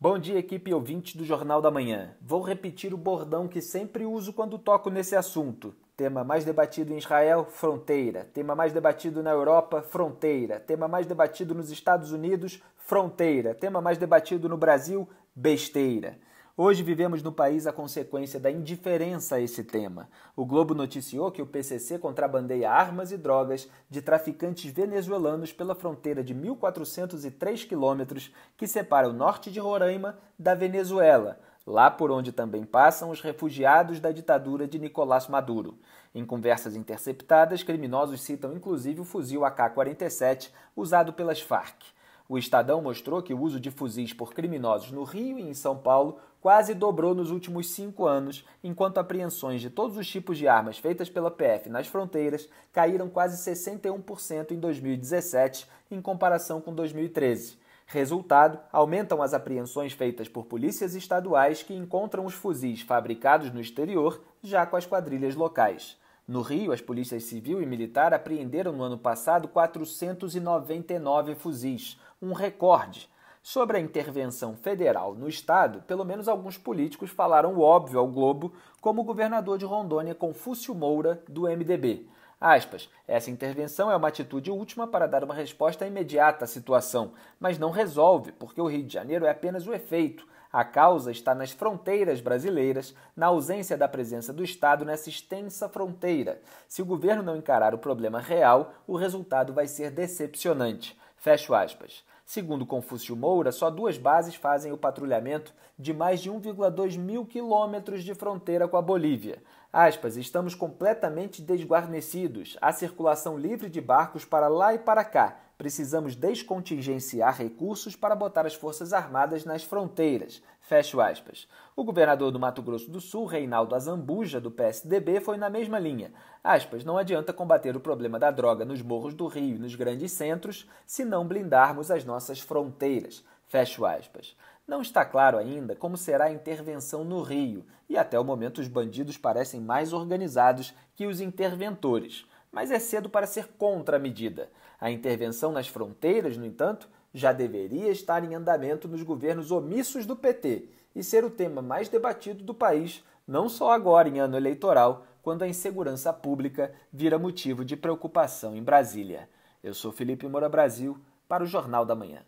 Bom dia, equipe ouvinte do Jornal da Manhã. Vou repetir o bordão que sempre uso quando toco nesse assunto. Tema mais debatido em Israel, fronteira. Tema mais debatido na Europa, fronteira. Tema mais debatido nos Estados Unidos, fronteira. Tema mais debatido no Brasil, besteira. Hoje vivemos no país a consequência da indiferença a esse tema. O Globo noticiou que o PCC contrabandeia armas e drogas de traficantes venezuelanos pela fronteira de 1.403 quilômetros que separa o norte de Roraima da Venezuela, lá por onde também passam os refugiados da ditadura de Nicolás Maduro. Em conversas interceptadas, criminosos citam inclusive o fuzil AK-47 usado pelas Farc. O Estadão mostrou que o uso de fuzis por criminosos no Rio e em São Paulo quase dobrou nos últimos cinco anos, enquanto apreensões de todos os tipos de armas feitas pela PF nas fronteiras caíram quase 61% em 2017, em comparação com 2013. Resultado: aumentam as apreensões feitas por polícias estaduais que encontram os fuzis fabricados no exterior já com as quadrilhas locais. No Rio, as polícias civil e militar apreenderam no ano passado 499 fuzis, um recorde. Sobre a intervenção federal no Estado, pelo menos alguns políticos falaram o óbvio ao Globo, como o governador de Rondônia, Confúcio Moura, do MDB. Aspas, essa intervenção é uma atitude última para dar uma resposta imediata à situação, mas não resolve, porque o Rio de Janeiro é apenas o efeito. A causa está nas fronteiras brasileiras, na ausência da presença do Estado nessa extensa fronteira. Se o governo não encarar o problema real, o resultado vai ser decepcionante. Fecho aspas. Segundo Confúcio Moura, só duas bases fazem o patrulhamento de mais de 1,2 mil quilômetros de fronteira com a Bolívia. Aspas, estamos completamente desguarnecidos. Há circulação livre de barcos para lá e para cá precisamos descontingenciar recursos para botar as Forças Armadas nas fronteiras. Fecho aspas. O governador do Mato Grosso do Sul, Reinaldo Azambuja, do PSDB, foi na mesma linha. Aspas, não adianta combater o problema da droga nos morros do Rio e nos grandes centros se não blindarmos as nossas fronteiras. Fecho aspas. Não está claro ainda como será a intervenção no Rio, e até o momento os bandidos parecem mais organizados que os interventores mas é cedo para ser contra a medida. A intervenção nas fronteiras, no entanto, já deveria estar em andamento nos governos omissos do PT e ser o tema mais debatido do país, não só agora em ano eleitoral, quando a insegurança pública vira motivo de preocupação em Brasília. Eu sou Felipe Moura Brasil para o Jornal da Manhã.